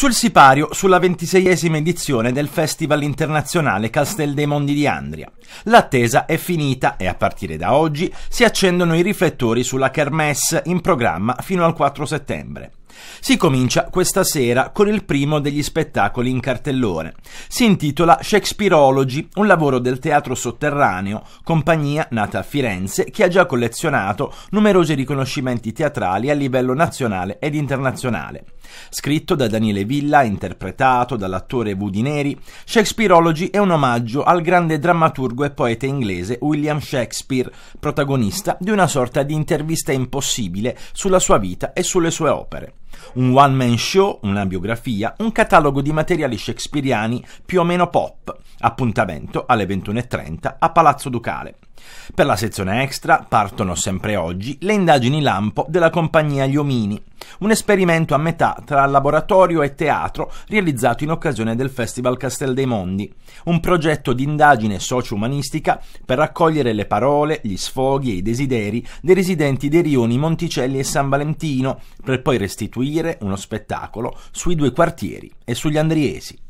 sul sipario sulla ventiseiesima edizione del Festival internazionale Castel dei Mondi di Andria. L'attesa è finita e a partire da oggi si accendono i riflettori sulla Kermesse in programma fino al 4 settembre. Si comincia questa sera con il primo degli spettacoli in cartellone. Si intitola Shakespeareology, un lavoro del teatro sotterraneo, compagnia nata a Firenze, che ha già collezionato numerosi riconoscimenti teatrali a livello nazionale ed internazionale. Scritto da Daniele Villa, interpretato dall'attore Woody Neri, Shakespeareology è un omaggio al grande drammaturgo e poeta inglese William Shakespeare, protagonista di una sorta di intervista impossibile sulla sua vita e sulle sue opere un one-man show, una biografia, un catalogo di materiali shakespeariani più o meno pop. Appuntamento alle 21.30 a Palazzo Ducale. Per la sezione extra partono sempre oggi le indagini lampo della compagnia Gli Omini, un esperimento a metà tra laboratorio e teatro realizzato in occasione del Festival Castel dei Mondi, un progetto di indagine socio-umanistica per raccogliere le parole, gli sfoghi e i desideri dei residenti dei rioni Monticelli e San Valentino, per poi restituire costruire uno spettacolo sui due quartieri e sugli andriesi.